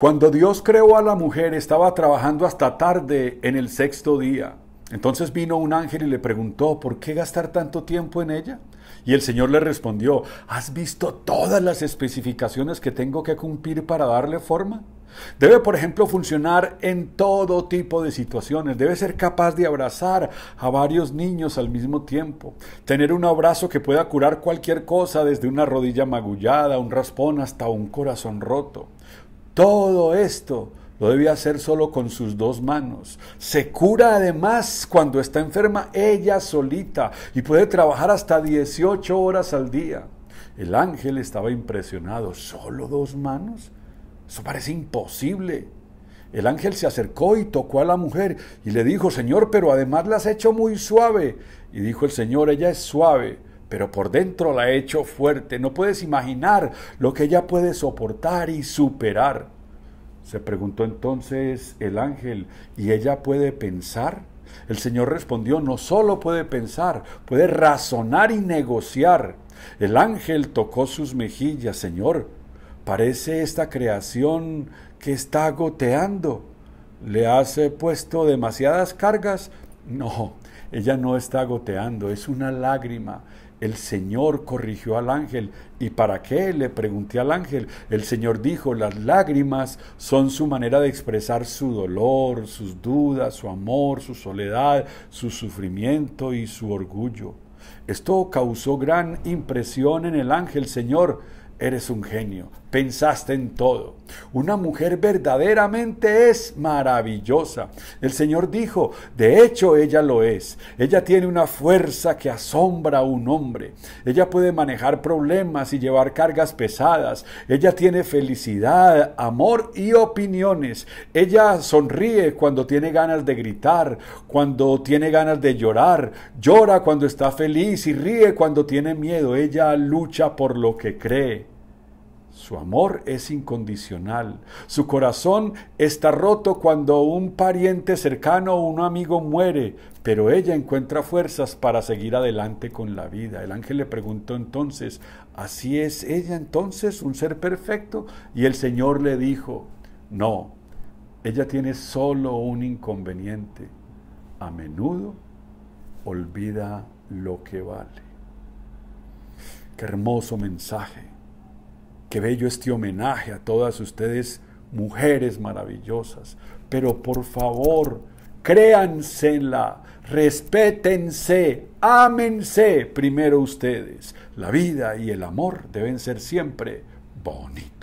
Cuando Dios creó a la mujer estaba trabajando hasta tarde en el sexto día. Entonces vino un ángel y le preguntó, ¿por qué gastar tanto tiempo en ella? Y el Señor le respondió, ¿has visto todas las especificaciones que tengo que cumplir para darle forma? Debe, por ejemplo, funcionar en todo tipo de situaciones. Debe ser capaz de abrazar a varios niños al mismo tiempo. Tener un abrazo que pueda curar cualquier cosa, desde una rodilla magullada, un raspón hasta un corazón roto. Todo esto lo debía hacer solo con sus dos manos. Se cura además cuando está enferma ella solita y puede trabajar hasta 18 horas al día. El ángel estaba impresionado. ¿Solo dos manos? Eso parece imposible. El ángel se acercó y tocó a la mujer y le dijo, Señor, pero además la has hecho muy suave. Y dijo el Señor, ella es suave pero por dentro la he hecho fuerte. No puedes imaginar lo que ella puede soportar y superar. Se preguntó entonces el ángel, ¿y ella puede pensar? El Señor respondió, no solo puede pensar, puede razonar y negociar. El ángel tocó sus mejillas, Señor. Parece esta creación que está goteando. ¿Le has eh, puesto demasiadas cargas? No, ella no está goteando, es una lágrima, el Señor corrigió al ángel. ¿Y para qué? Le pregunté al ángel. El Señor dijo, las lágrimas son su manera de expresar su dolor, sus dudas, su amor, su soledad, su sufrimiento y su orgullo. Esto causó gran impresión en el ángel. Señor, Eres un genio, pensaste en todo. Una mujer verdaderamente es maravillosa. El Señor dijo, de hecho ella lo es. Ella tiene una fuerza que asombra a un hombre. Ella puede manejar problemas y llevar cargas pesadas. Ella tiene felicidad, amor y opiniones. Ella sonríe cuando tiene ganas de gritar, cuando tiene ganas de llorar. Llora cuando está feliz y ríe cuando tiene miedo. Ella lucha por lo que cree. Su amor es incondicional. Su corazón está roto cuando un pariente cercano o un amigo muere, pero ella encuentra fuerzas para seguir adelante con la vida. El ángel le preguntó entonces, ¿así es ella entonces un ser perfecto? Y el Señor le dijo, no, ella tiene solo un inconveniente. A menudo olvida lo que vale. Qué hermoso mensaje Qué bello este homenaje a todas ustedes, mujeres maravillosas. Pero por favor, créansela, respétense, ámense primero ustedes. La vida y el amor deben ser siempre bonitos.